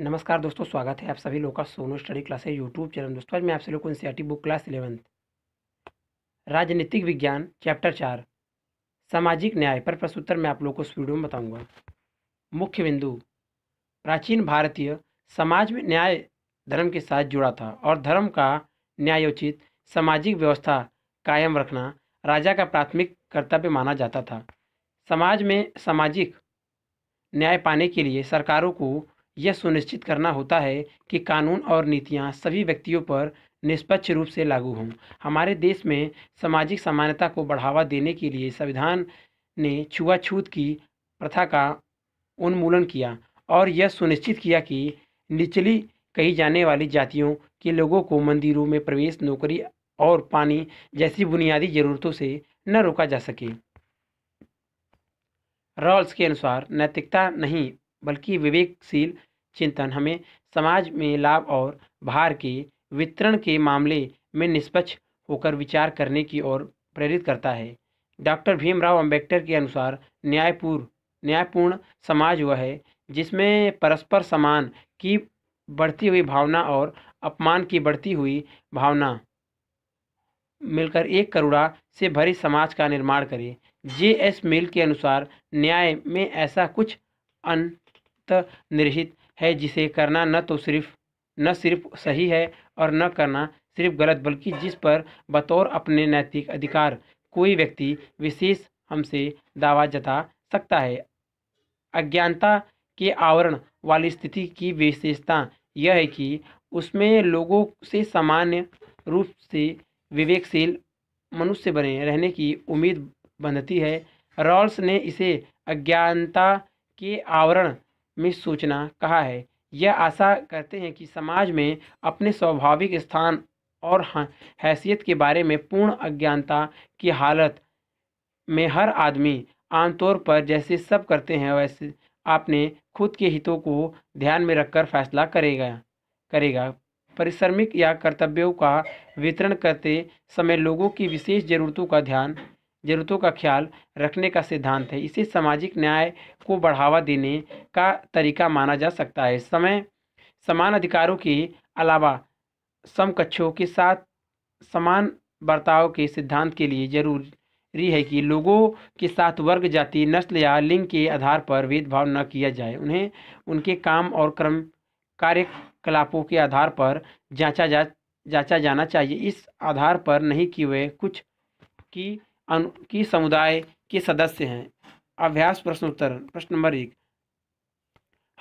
नमस्कार दोस्तों स्वागत है आप सभी लोगों का सोनो स्टडी क्लास है यूट्यूब चैनल दोस्तों आज मैं आप सभी लोग को एन बुक क्लास इलेवंथ राजनीतिक विज्ञान चैप्टर चार सामाजिक न्याय पर प्रश्नोत्तर मैं आप लोग को इस वीडियो में बताऊंगा मुख्य बिंदु प्राचीन भारतीय समाज में न्याय धर्म के साथ जुड़ा था और धर्म का न्यायोचित सामाजिक व्यवस्था कायम रखना राजा का प्राथमिक कर्तव्य माना जाता था समाज में सामाजिक न्याय पाने के लिए सरकारों को यह सुनिश्चित करना होता है कि कानून और नीतियाँ सभी व्यक्तियों पर निष्पक्ष रूप से लागू हों हमारे देश में सामाजिक समानता को बढ़ावा देने के लिए संविधान ने छुआछूत की प्रथा का उन्मूलन किया और यह सुनिश्चित किया कि निचली कही जाने वाली जातियों के लोगों को मंदिरों में प्रवेश नौकरी और पानी जैसी बुनियादी ज़रूरतों से न रोका जा सके रॉल्स के अनुसार नैतिकता नहीं बल्कि विवेकशील चिंतन हमें समाज में लाभ और भार के वितरण के मामले में निष्पक्ष होकर विचार करने की ओर प्रेरित करता है डॉक्टर भीमराव अंबेडकर के अनुसार न्यायपूर्ण न्यायपूर्ण समाज वह है जिसमें परस्पर समान की बढ़ती हुई भावना और अपमान की बढ़ती हुई भावना मिलकर एक करुणा से भरी समाज का निर्माण करे जे एस मिल के अनुसार न्याय में ऐसा कुछ निर्हित है जिसे करना न तो सिर्फ न सिर्फ सही है और न करना सिर्फ गलत बल्कि जिस पर बतौर अपने नैतिक अधिकार कोई व्यक्ति विशेष हमसे दावा जता सकता है अज्ञानता के आवरण वाली स्थिति की विशेषता यह है कि उसमें लोगों से सामान्य रूप से विवेकशील मनुष्य बने रहने की उम्मीद बंधती है रॉल्स ने इसे अज्ञानता के आवरण मिस सूचना कहा है यह आशा करते हैं कि समाज में अपने स्वाभाविक स्थान और हैसियत के बारे में पूर्ण अज्ञानता की हालत में हर आदमी आमतौर पर जैसे सब करते हैं वैसे आपने खुद के हितों को ध्यान में रखकर फैसला करेगा करेगा परिश्रमिक या कर्तव्यों का वितरण करते समय लोगों की विशेष ज़रूरतों का ध्यान जरूरतों का ख्याल रखने का सिद्धांत है इसे सामाजिक न्याय को बढ़ावा देने का तरीका माना जा सकता है समय समान अधिकारों के अलावा समकक्षों के साथ समान बर्ताव के सिद्धांत के लिए जरूरी है कि लोगों के साथ वर्ग जाति नस्ल या लिंग के आधार पर भेदभाव न किया जाए उन्हें उनके काम और क्रम कार्यकलापों के आधार पर जांचा जा जांचा जाना चाहिए इस आधार पर नहीं कि वे कुछ की की समुदाय के सदस्य हैं अभ्यास प्रश्न उत्तर प्रश्न नंबर एक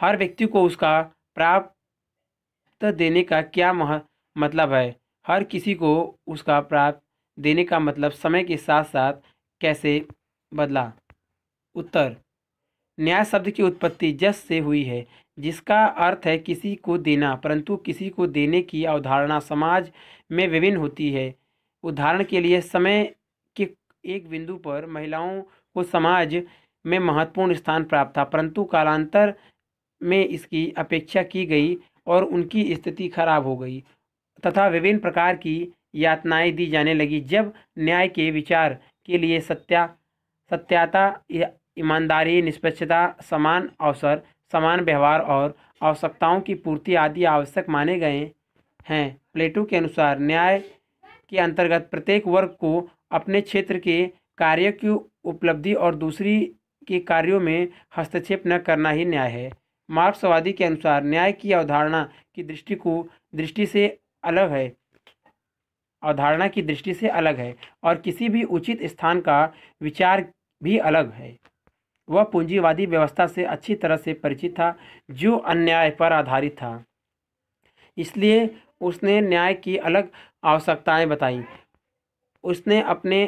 हर व्यक्ति को उसका प्राप्त देने का क्या मह मतलब है हर किसी को उसका प्राप्त देने का मतलब समय के साथ साथ कैसे बदला उत्तर न्याय शब्द की उत्पत्ति जस से हुई है जिसका अर्थ है किसी को देना परंतु किसी को देने की अवधारणा समाज में विभिन्न होती है उदाहरण के लिए समय एक बिंदु पर महिलाओं को समाज में महत्वपूर्ण स्थान प्राप्त था परंतु कालांतर में इसकी अपेक्षा की गई और उनकी स्थिति खराब हो गई तथा विभिन्न प्रकार की यातनाएं दी जाने लगी जब न्याय के विचार के लिए सत्या सत्याता ईमानदारी निष्पक्षता समान अवसर समान व्यवहार और आवश्यकताओं की पूर्ति आदि आवश्यक माने गए हैं प्लेटो के अनुसार न्याय के अंतर्गत प्रत्येक वर्ग को अपने क्षेत्र के कार्य की उपलब्धि और दूसरी के कार्यों में हस्तक्षेप न करना ही न्याय है मार्क्सवादी के अनुसार न्याय की अवधारणा की दृष्टि को दृष्टि से अलग है अवधारणा की दृष्टि से अलग है और किसी भी उचित स्थान का विचार भी अलग है वह पूंजीवादी व्यवस्था से अच्छी तरह से परिचित था जो अन्याय पर आधारित था इसलिए उसने न्याय की अलग आवश्यकताएं बताईं उसने अपने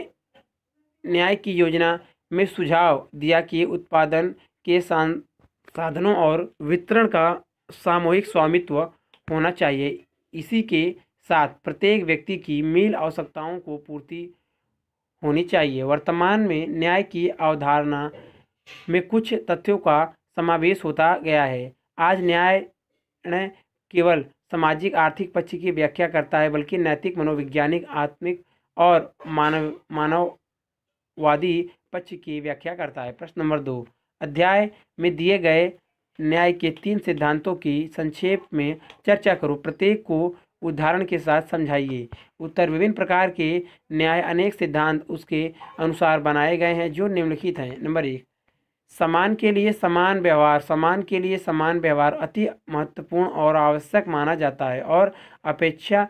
न्याय की योजना में सुझाव दिया कि उत्पादन के साधनों और वितरण का सामूहिक स्वामित्व होना चाहिए इसी के साथ प्रत्येक व्यक्ति की मील आवश्यकताओं को पूर्ति होनी चाहिए वर्तमान में न्याय की अवधारणा में कुछ तथ्यों का समावेश होता गया है आज न्याय केवल सामाजिक आर्थिक पक्ष की व्याख्या करता है बल्कि नैतिक मनोवैज्ञानिक आत्मिक और मानव मानववादी पक्ष की व्याख्या करता है प्रश्न नंबर दो अध्याय में दिए गए न्याय के तीन सिद्धांतों की संक्षेप में चर्चा करो प्रत्येक को उदाहरण के साथ समझाइए उत्तर विभिन्न प्रकार के न्याय अनेक सिद्धांत उसके अनुसार बनाए गए हैं जो निम्नलिखित हैं नंबर एक समान के लिए समान व्यवहार समान के लिए समान व्यवहार अति महत्वपूर्ण और आवश्यक माना जाता है और अपेक्षा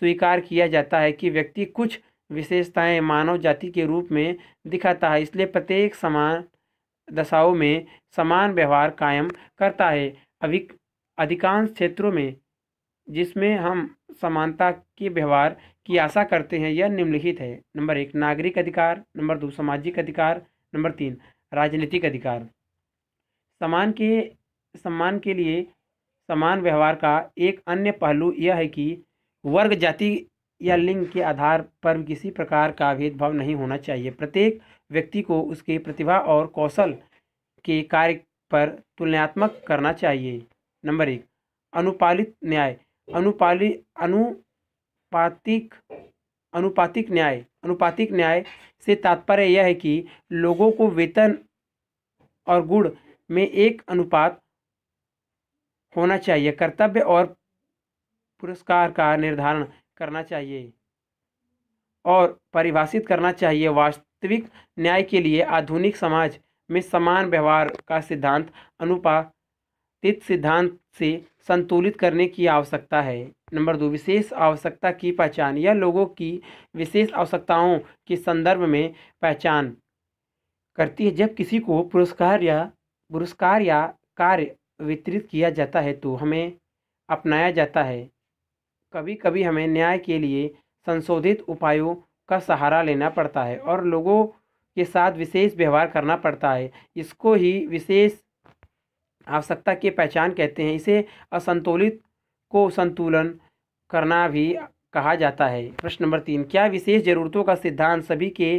स्वीकार किया जाता है कि व्यक्ति कुछ विशेषताएं मानव जाति के रूप में दिखाता है इसलिए प्रत्येक समान दशाओं में समान व्यवहार कायम करता है अभी अधिकांश क्षेत्रों में जिसमें हम समानता के व्यवहार की आशा करते हैं यह निम्नलिखित है नंबर एक नागरिक अधिकार नंबर दो सामाजिक अधिकार नंबर तीन राजनीतिक अधिकार समान के सम्मान के लिए समान व्यवहार का एक अन्य पहलू यह है कि वर्ग जाति या लिंग के आधार पर किसी प्रकार का भेदभाव नहीं होना चाहिए प्रत्येक व्यक्ति को उसके प्रतिभा और कौशल के कार्य पर तुलनात्मक करना चाहिए नंबर एक अनुपालित न्याय अनुपाली अनुपातिक अनुपातिक न्याय अनुपातिक न्याय से तात्पर्य यह है कि लोगों को वेतन और गुण में एक अनुपात होना चाहिए कर्तव्य और पुरस्कार का निर्धारण करना चाहिए और परिभाषित करना चाहिए वास्तविक न्याय के लिए आधुनिक समाज में समान व्यवहार का सिद्धांत अनुपातित सिद्धांत से संतुलित करने की आवश्यकता है नंबर दो विशेष आवश्यकता की पहचान यह लोगों की विशेष आवश्यकताओं के संदर्भ में पहचान करती है जब किसी को पुरस्कार या पुरस्कार या कार्य वितरित किया जाता है तो हमें अपनाया जाता है कभी कभी हमें न्याय के लिए संशोधित उपायों का सहारा लेना पड़ता है और लोगों के साथ विशेष व्यवहार करना पड़ता है इसको ही विशेष आवश्यकता की पहचान कहते हैं इसे असंतुलित को संतुलन करना भी कहा जाता है प्रश्न नंबर तीन क्या विशेष जरूरतों का सिद्धांत सभी के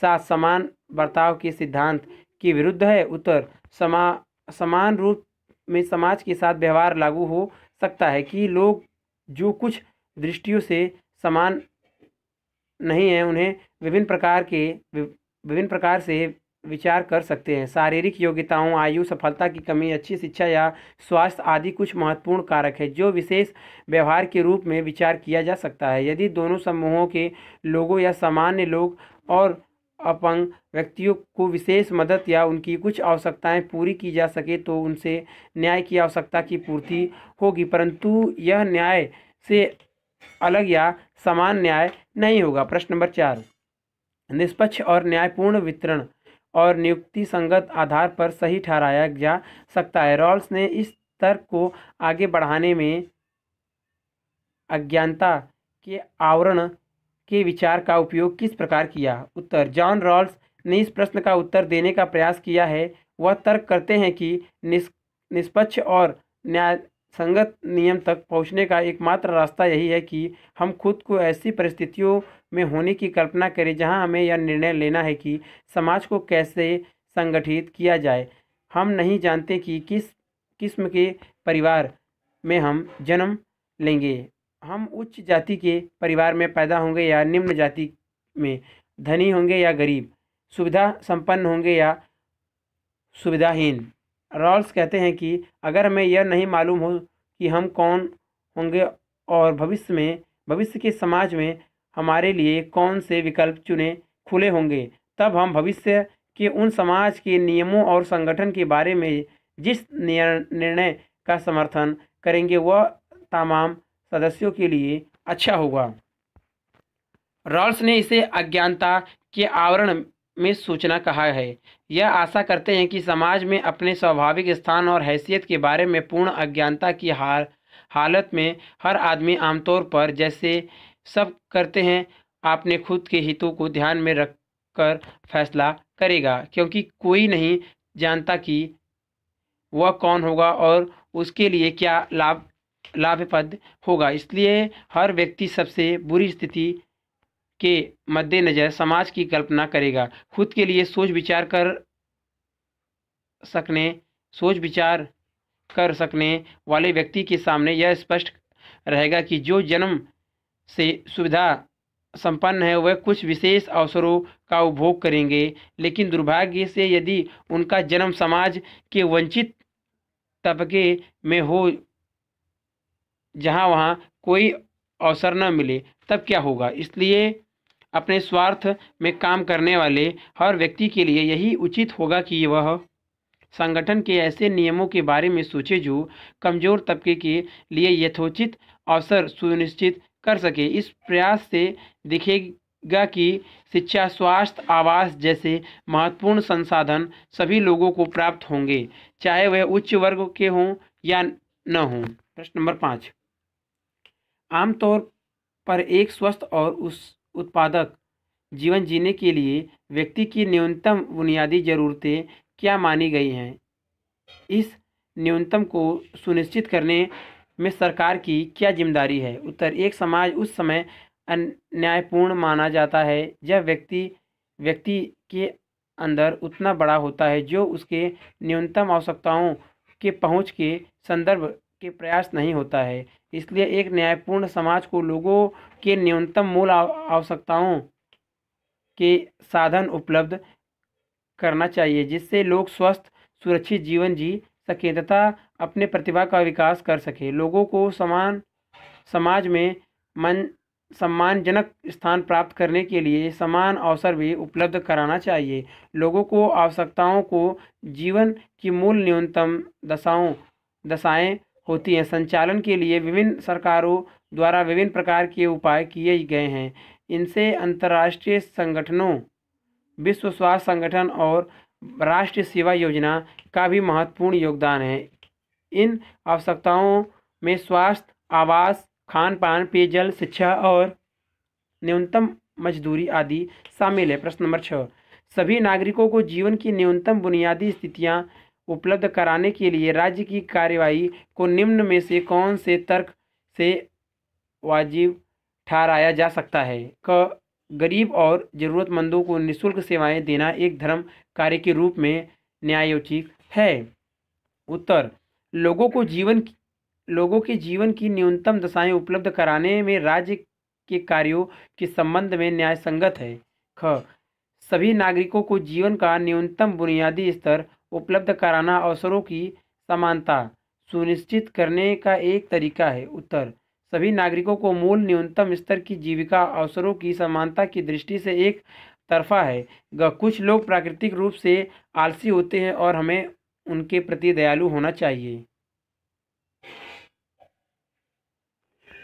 साथ समान बर्ताव के सिद्धांत के विरुद्ध है उत्तर समा समान रूप में समाज के साथ व्यवहार लागू हो सकता है कि लोग जो कुछ दृष्टियों से समान नहीं है उन्हें विभिन्न प्रकार के विभिन्न प्रकार से विचार कर सकते हैं शारीरिक योग्यताओं आयु सफलता की कमी अच्छी शिक्षा या स्वास्थ्य आदि कुछ महत्वपूर्ण कारक है जो विशेष व्यवहार के रूप में विचार किया जा सकता है यदि दोनों समूहों के लोगों या सामान्य लोग और अपंग व्यक्तियों को विशेष मदद या उनकी कुछ आवश्यकताएं पूरी की जा सके तो उनसे न्याय की आवश्यकता की पूर्ति होगी परंतु यह न्याय से अलग या समान न्याय नहीं होगा प्रश्न नंबर चार निष्पक्ष और न्यायपूर्ण वितरण और नियुक्ति संगत आधार पर सही ठहराया जा सकता है रॉल्स ने इस तर्क को आगे बढ़ाने में अज्ञानता के आवरण के विचार का उपयोग किस प्रकार किया उत्तर जॉन रॉल्स ने इस प्रश्न का उत्तर देने का प्रयास किया है वह तर्क करते हैं कि निष् निष्पक्ष और न्याय संगत नियम तक पहुंचने का एकमात्र रास्ता यही है कि हम खुद को ऐसी परिस्थितियों में होने की कल्पना करें जहां हमें यह निर्णय लेना है कि समाज को कैसे संगठित किया जाए हम नहीं जानते कि किस किस्म के परिवार में हम जन्म लेंगे हम उच्च जाति के परिवार में पैदा होंगे या निम्न जाति में धनी होंगे या गरीब सुविधा संपन्न होंगे या सुविधाहीन रॉल्स कहते हैं कि अगर हमें यह नहीं मालूम हो कि हम कौन होंगे और भविष्य में भविष्य के समाज में हमारे लिए कौन से विकल्प चुने खुले होंगे तब हम भविष्य के उन समाज के नियमों और संगठन के बारे में जिस निर्णय का समर्थन करेंगे वह तमाम सदस्यों के लिए अच्छा होगा रॉल्स ने इसे अज्ञानता के आवरण में सूचना कहा है यह आशा करते हैं कि समाज में अपने स्वाभाविक स्थान और हैसियत के बारे में पूर्ण अज्ञानता की हाल हालत में हर आदमी आमतौर पर जैसे सब करते हैं आपने खुद के हितों को ध्यान में रखकर फैसला करेगा क्योंकि कोई नहीं जानता कि वह कौन होगा और उसके लिए क्या लाभ लाभप्रद होगा इसलिए हर व्यक्ति सबसे बुरी स्थिति के मद्देनज़र समाज की कल्पना करेगा खुद के लिए सोच विचार कर सकने सोच विचार कर सकने वाले व्यक्ति के सामने यह स्पष्ट रहेगा कि जो जन्म से सुविधा संपन्न है वह कुछ विशेष अवसरों का उपभोग करेंगे लेकिन दुर्भाग्य से यदि उनका जन्म समाज के वंचित तबके में हो जहाँ वहाँ कोई अवसर न मिले तब क्या होगा इसलिए अपने स्वार्थ में काम करने वाले हर व्यक्ति के लिए यही उचित होगा कि वह संगठन के ऐसे नियमों के बारे में सोचे जो कमज़ोर तबके के लिए यथोचित अवसर सुनिश्चित कर सके इस प्रयास से दिखेगा कि शिक्षा स्वास्थ्य आवास जैसे महत्वपूर्ण संसाधन सभी लोगों को प्राप्त होंगे चाहे वह उच्च वर्ग के हों या न हों प्रश्न नंबर पाँच आमतौर पर एक स्वस्थ और उस उत्पादक जीवन जीने के लिए व्यक्ति की न्यूनतम बुनियादी ज़रूरतें क्या मानी गई हैं इस न्यूनतम को सुनिश्चित करने में सरकार की क्या जिम्मेदारी है उत्तर एक समाज उस समय अन्यायपूर्ण माना जाता है जब व्यक्ति व्यक्ति के अंदर उतना बड़ा होता है जो उसके न्यूनतम आवश्यकताओं के पहुंच के संदर्भ के प्रयास नहीं होता है इसलिए एक न्यायपूर्ण समाज को लोगों के न्यूनतम मूल आवश्यकताओं के साधन उपलब्ध करना चाहिए जिससे लोग स्वस्थ सुरक्षित जीवन जी सकें तथा अपने प्रतिभा का विकास कर सकें लोगों को समान समाज में मन सम्मानजनक स्थान प्राप्त करने के लिए समान अवसर भी उपलब्ध कराना चाहिए लोगों को आवश्यकताओं को जीवन की मूल न्यूनतम दशाओं दशाएं होती हैं संचालन के लिए विभिन्न सरकारों द्वारा विभिन्न प्रकार के उपाय किए गए हैं इनसे अंतर्राष्ट्रीय संगठनों विश्व स्वास्थ्य संगठन और राष्ट्रीय सेवा योजना का भी महत्वपूर्ण योगदान है इन आवश्यकताओं में स्वास्थ्य आवास खान पान पेयजल शिक्षा और न्यूनतम मजदूरी आदि शामिल है प्रश्न नंबर छः सभी नागरिकों को जीवन की न्यूनतम बुनियादी स्थितियाँ उपलब्ध कराने के लिए राज्य की कार्यवाही को निम्न में से कौन से तर्क से वाजिब ठहराया जा सकता है क गरीब और ज़रूरतमंदों को निशुल्क सेवाएं देना एक धर्म कार्य के रूप में न्यायोचित है उत्तर लोगों को जीवन लोगों के जीवन की न्यूनतम दशाएं उपलब्ध कराने में राज्य के कार्यों के संबंध में न्याय संगत है ख सभी नागरिकों को जीवन का न्यूनतम बुनियादी स्तर उपलब्ध कराना अवसरों की समानता सुनिश्चित करने का एक तरीका है उत्तर सभी नागरिकों को मूल न्यूनतम स्तर की जीविका अवसरों की समानता की दृष्टि से एक तरफा है कुछ लोग प्राकृतिक रूप से आलसी होते हैं और हमें उनके प्रति दयालु होना चाहिए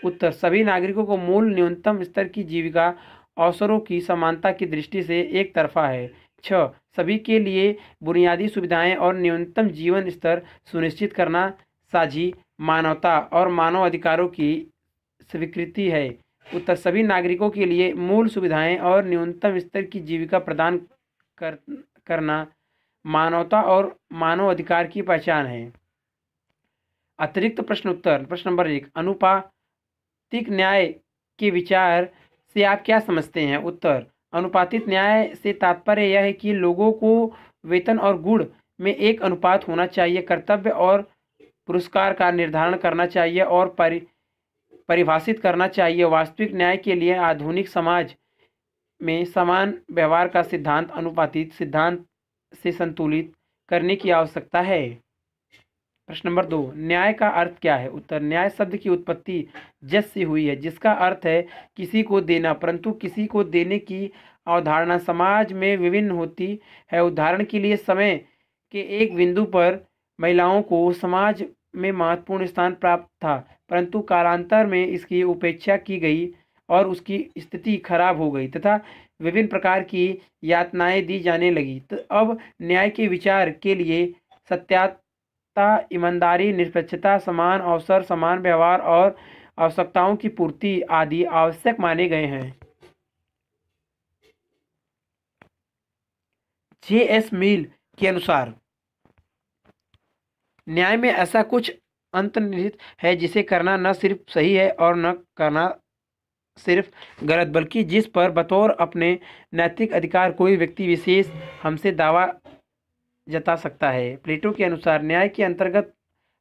उत्तर सभी नागरिकों को मूल न्यूनतम स्तर की जीविका अवसरों की समानता की दृष्टि से एक तरफा है छः सभी के लिए बुनियादी सुविधाएं और न्यूनतम जीवन स्तर सुनिश्चित करना साझी मानवता और मानव अधिकारों की स्वीकृति है उत्तर सभी नागरिकों के लिए मूल सुविधाएं और न्यूनतम स्तर की जीविका प्रदान कर करना मानवता और मानव अधिकार की पहचान है अतिरिक्त प्रश्न उत्तर प्रश्न नंबर एक अनुपातिक न्याय के विचार से आप क्या समझते हैं उत्तर अनुपातित न्याय से तात्पर्य यह है कि लोगों को वेतन और गुण में एक अनुपात होना चाहिए कर्तव्य और पुरस्कार का निर्धारण करना चाहिए और परि परिभाषित करना चाहिए वास्तविक न्याय के लिए आधुनिक समाज में समान व्यवहार का सिद्धांत अनुपातित सिद्धांत से संतुलित करने की आवश्यकता है प्रश्न नंबर दो न्याय का अर्थ क्या है उत्तर न्याय शब्द की उत्पत्ति जस से हुई है जिसका अर्थ है किसी को देना परंतु किसी को देने की अवधारणा समाज में विभिन्न होती है उदाहरण के लिए समय के एक बिंदु पर महिलाओं को समाज में महत्वपूर्ण स्थान प्राप्त था परंतु कालांतर में इसकी उपेक्षा की गई और उसकी स्थिति खराब हो गई तथा विभिन्न प्रकार की यातनाएं दी जाने लगी तो अब न्याय के विचार के लिए सत्या सत्ता ईमानदारी निष्पक्षता समान अवसर समान व्यवहार और आवश्यकताओं की पूर्ति आदि आवश्यक माने गए हैं जे एस मिल के अनुसार न्याय में ऐसा कुछ अंतर्निहित है जिसे करना न सिर्फ सही है और न करना सिर्फ गलत बल्कि जिस पर बतौर अपने नैतिक अधिकार कोई व्यक्ति विशेष हमसे दावा जता सकता है प्लेटो के अनुसार न्याय के अंतर्गत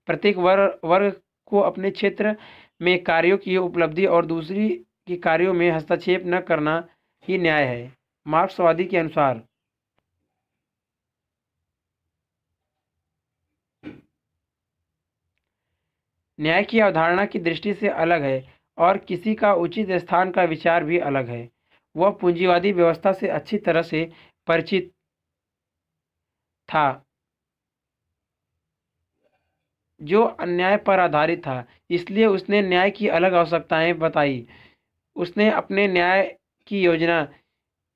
प्रत्येक वर्ग वर्ग को अपने क्षेत्र में कार्यों की उपलब्धि और दूसरी के कार्यों में हस्तक्षेप न करना ही न्याय है मार्क्सवादी के अनुसार न्याय की अवधारणा की दृष्टि से अलग है और किसी का उचित स्थान का विचार भी अलग है वह पूंजीवादी व्यवस्था से अच्छी तरह से परिचित था जो अन्याय पर आधारित था इसलिए उसने न्याय की अलग आवश्यकताएं बताई उसने अपने न्याय की योजना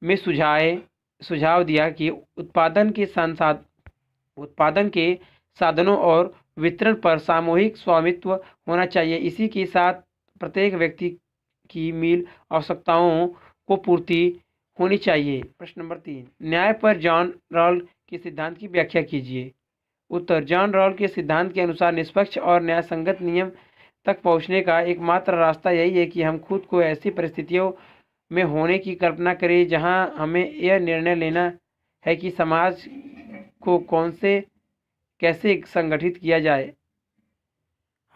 में सुझाए सुझाव दिया कि उत्पादन के संसाध उत्पादन के साधनों और वितरण पर सामूहिक स्वामित्व होना चाहिए इसी के साथ प्रत्येक व्यक्ति की मील आवश्यकताओं को पूर्ति होनी चाहिए प्रश्न नंबर तीन न्याय पर जॉन रॉल के सिद्धांत की व्याख्या कीजिए उत्तर जॉन रॉल के सिद्धांत के अनुसार निष्पक्ष और न्यायसंगत नियम तक पहुंचने का एकमात्र रास्ता यही है कि हम खुद को ऐसी परिस्थितियों में होने की कल्पना करें जहां हमें यह निर्णय लेना है कि समाज को कौन से कैसे संगठित किया जाए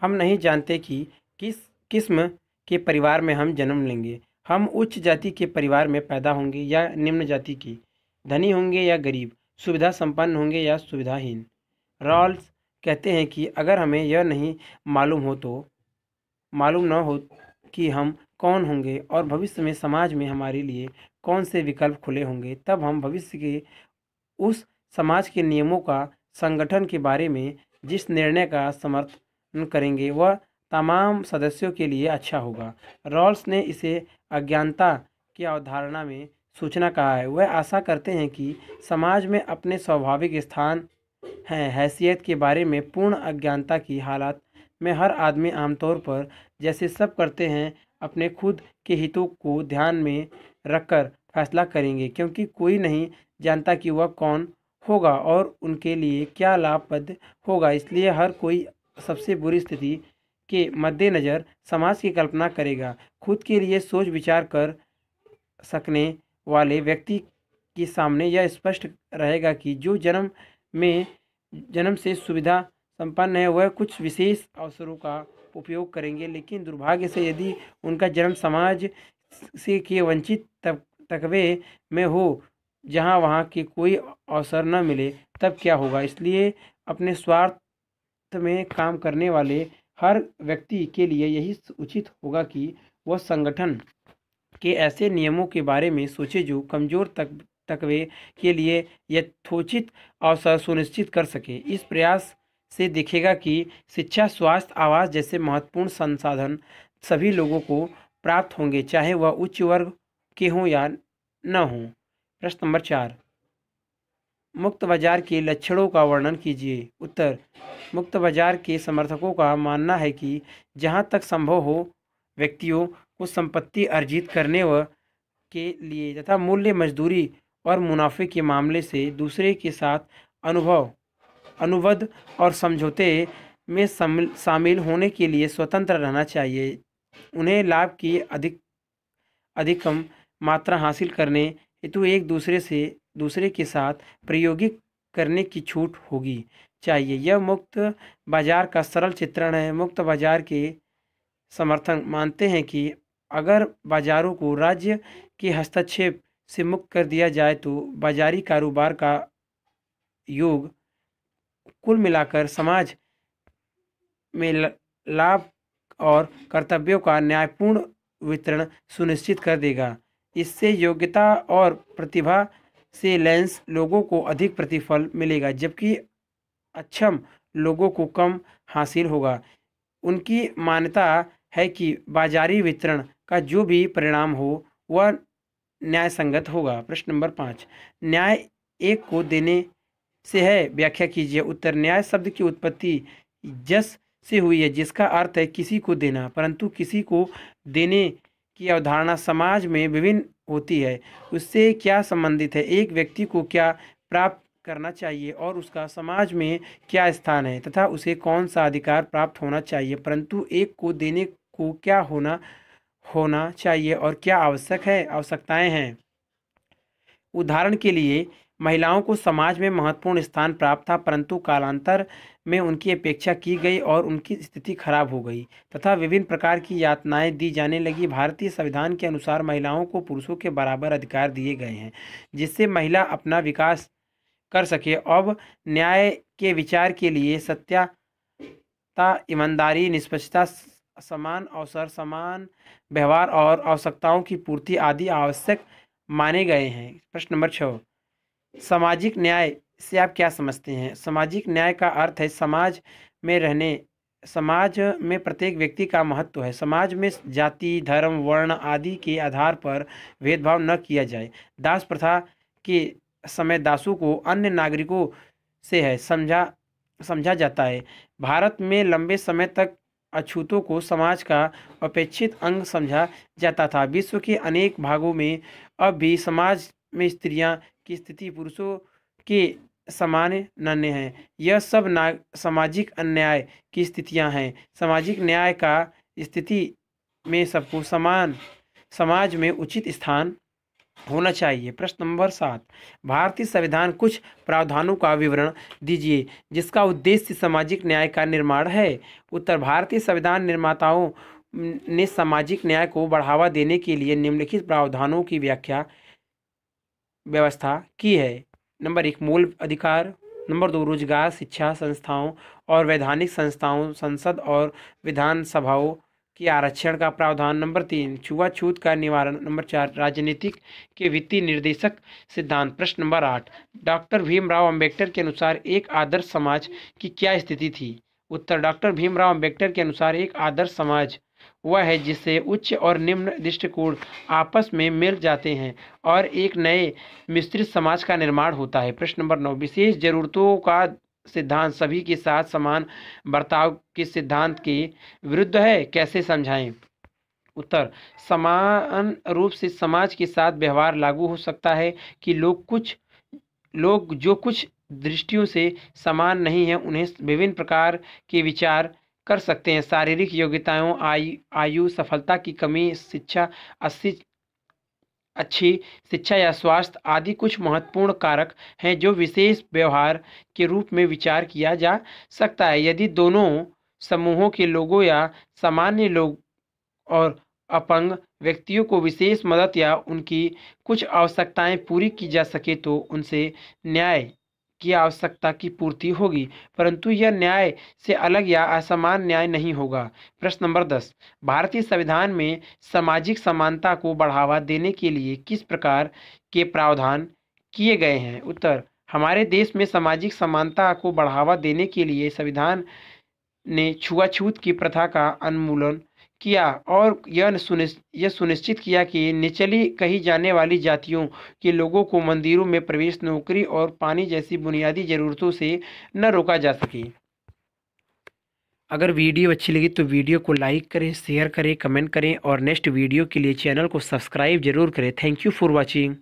हम नहीं जानते कि किस किस्म के परिवार में हम जन्म लेंगे हम उच्च जाति के परिवार में पैदा होंगे या निम्न जाति की धनी होंगे या गरीब सुविधा संपन्न होंगे या सुविधाहीन रॉल्स कहते हैं कि अगर हमें यह नहीं मालूम हो तो मालूम न हो कि हम कौन होंगे और भविष्य में समाज में हमारे लिए कौन से विकल्प खुले होंगे तब हम भविष्य के उस समाज के नियमों का संगठन के बारे में जिस निर्णय का समर्थन करेंगे वह तमाम सदस्यों के लिए अच्छा होगा रॉल्स ने इसे अज्ञानता की अवधारणा में सूचना कहा है वह आशा करते हैं कि समाज में अपने स्वाभाविक स्थान हैं हैसियत के बारे में पूर्ण अज्ञानता की हालात में हर आदमी आमतौर पर जैसे सब करते हैं अपने खुद के हितों को ध्यान में रखकर फैसला करेंगे क्योंकि कोई नहीं जानता कि वह कौन होगा और उनके लिए क्या लाभप्रद होगा इसलिए हर कोई सबसे बुरी स्थिति के मद्देनज़र समाज की कल्पना करेगा खुद के लिए सोच विचार कर सकने वाले व्यक्ति के सामने यह स्पष्ट रहेगा कि जो जन्म में जन्म से सुविधा संपन्न है वह कुछ विशेष अवसरों का उपयोग करेंगे लेकिन दुर्भाग्य से यदि उनका जन्म समाज से के वंचित तब तकबे में हो जहाँ वहाँ के कोई अवसर न मिले तब क्या होगा इसलिए अपने स्वार्थ में काम करने वाले हर व्यक्ति के लिए यही उचित होगा कि वह संगठन के ऐसे नियमों के बारे में सोचे जो कमज़ोर तक तकवे के लिए यथोचित अवसर सुनिश्चित कर सके इस प्रयास से देखेगा कि शिक्षा स्वास्थ्य आवास जैसे महत्वपूर्ण संसाधन सभी लोगों को प्राप्त होंगे चाहे वह उच्च वर्ग के हों या न हों प्रश्न नंबर चार मुक्त बाजार के लक्षणों का वर्णन कीजिए उत्तर मुक्त बाजार के समर्थकों का मानना है कि जहाँ तक संभव हो व्यक्तियों को संपत्ति अर्जित करने व के लिए तथा मूल्य मजदूरी और मुनाफे के मामले से दूसरे के साथ अनुभव अनुबद्ध और समझौते में शामिल होने के लिए स्वतंत्र रहना चाहिए उन्हें लाभ की अधिक अधिकम मात्रा हासिल करने हेतु एक दूसरे से दूसरे के साथ प्रयोगिक करने की छूट होगी चाहिए यह मुक्त बाजार का सरल चित्रण है मुक्त बाजार के समर्थन मानते हैं कि अगर बाज़ारों को राज्य के हस्तक्षेप से मुक्त कर दिया जाए तो बाज़ारी कारोबार का योग कुल मिलाकर समाज में लाभ और कर्तव्यों का न्यायपूर्ण वितरण सुनिश्चित कर देगा इससे योग्यता और प्रतिभा से लेंस लोगों को अधिक प्रतिफल मिलेगा जबकि अक्षम लोगों को कम हासिल होगा उनकी मान्यता है कि बाजारी वितरण का जो भी परिणाम हो वह न्याय संगत होगा प्रश्न नंबर पाँच न्याय एक को देने से है व्याख्या कीजिए उत्तर न्याय शब्द की उत्पत्ति जस से हुई है जिसका अर्थ है किसी को देना परंतु किसी को देने की अवधारणा समाज में विभिन्न होती है उससे क्या संबंधित है एक व्यक्ति को क्या प्राप्त करना चाहिए और उसका समाज में क्या स्थान है तथा उसे कौन सा अधिकार प्राप्त होना चाहिए परंतु एक को देने को क्या होना होना चाहिए और क्या आवश्यक है आवश्यकताएं हैं उदाहरण के लिए महिलाओं को समाज में महत्वपूर्ण स्थान प्राप्त था परंतु कालांतर में उनकी अपेक्षा की गई और उनकी स्थिति खराब हो गई तथा विभिन्न प्रकार की यातनाएं दी जाने लगी भारतीय संविधान के अनुसार महिलाओं को पुरुषों के बराबर अधिकार दिए गए हैं जिससे महिला अपना विकास कर सके अब न्याय के विचार के लिए सत्या ईमानदारी निष्पक्षता समान अवसर समान व्यवहार और आवश्यकताओं की पूर्ति आदि आवश्यक माने गए हैं प्रश्न नंबर छः सामाजिक न्याय से आप क्या समझते हैं सामाजिक न्याय का अर्थ है समाज में रहने समाज में प्रत्येक व्यक्ति का महत्व है समाज में जाति धर्म वर्ण आदि के आधार पर भेदभाव न किया जाए दास प्रथा के समय दासों को अन्य नागरिकों से है समझा समझा जाता है भारत में लंबे समय तक अछूतों को समाज का अपेक्षित अंग समझा जाता था विश्व के अनेक भागों में अब भी समाज में स्त्रियां की स्थिति पुरुषों के समान नन्य है यह सब ना सामाजिक अन्याय की स्थितियां हैं सामाजिक न्याय का स्थिति में सबको समान समाज में उचित स्थान होना चाहिए प्रश्न नंबर सात भारतीय संविधान कुछ प्रावधानों का विवरण दीजिए जिसका उद्देश्य सामाजिक न्याय का निर्माण है उत्तर भारतीय संविधान निर्माताओं ने सामाजिक न्याय को बढ़ावा देने के लिए निम्नलिखित प्रावधानों की व्याख्या व्यवस्था की है नंबर एक मूल अधिकार नंबर दो रोजगार शिक्षा संस्थाओं और वैधानिक संस्थाओं संसद और विधानसभाओं कि आरक्षण का प्रावधान नंबर तीन छुआछूत का निवारण नंबर चार राजनीतिक के वित्तीय निर्देशक सिद्धांत प्रश्न नंबर आठ डॉक्टर भीमराव अंबेडकर के अनुसार एक आदर्श समाज की क्या स्थिति थी उत्तर डॉक्टर भीमराव अंबेडकर के अनुसार एक आदर्श समाज वह है जिससे उच्च और निम्न दृष्टिकोण आपस में मिल जाते हैं और एक नए मिश्रित समाज का निर्माण होता है प्रश्न नंबर नौ विशेष जरूरतों का सिद्धांत सभी के साथ समान बर्ताव के सिद्धांत के विरुद्ध है कैसे समझाएं उत्तर समान रूप से समाज के साथ व्यवहार लागू हो सकता है कि लोग कुछ लोग जो कुछ दृष्टियों से समान नहीं है उन्हें विभिन्न प्रकार के विचार कर सकते हैं शारीरिक योग्यताओं आयु आयु सफलता की कमी शिक्षा अस्सी अच्छी शिक्षा या स्वास्थ्य आदि कुछ महत्वपूर्ण कारक हैं जो विशेष व्यवहार के रूप में विचार किया जा सकता है यदि दोनों समूहों के लोगों या सामान्य लोग और अपंग व्यक्तियों को विशेष मदद या उनकी कुछ आवश्यकताएं पूरी की जा सके तो उनसे न्याय की आवश्यकता की पूर्ति होगी परंतु यह न्याय से अलग या असमान न्याय नहीं होगा प्रश्न नंबर दस भारतीय संविधान में सामाजिक समानता को बढ़ावा देने के लिए किस प्रकार के प्रावधान किए गए हैं उत्तर हमारे देश में सामाजिक समानता को बढ़ावा देने के लिए संविधान ने छुआछूत की प्रथा का उन्मूलन किया और यह सुनिश्चित यह सुनिश्चित किया कि निचली कही जाने वाली जातियों के लोगों को मंदिरों में प्रवेश नौकरी और पानी जैसी बुनियादी ज़रूरतों से न रोका जा सके अगर वीडियो अच्छी लगी तो वीडियो को लाइक करें शेयर करें कमेंट करें और नेक्स्ट वीडियो के लिए चैनल को सब्सक्राइब जरूर करें थैंक यू फॉर वॉचिंग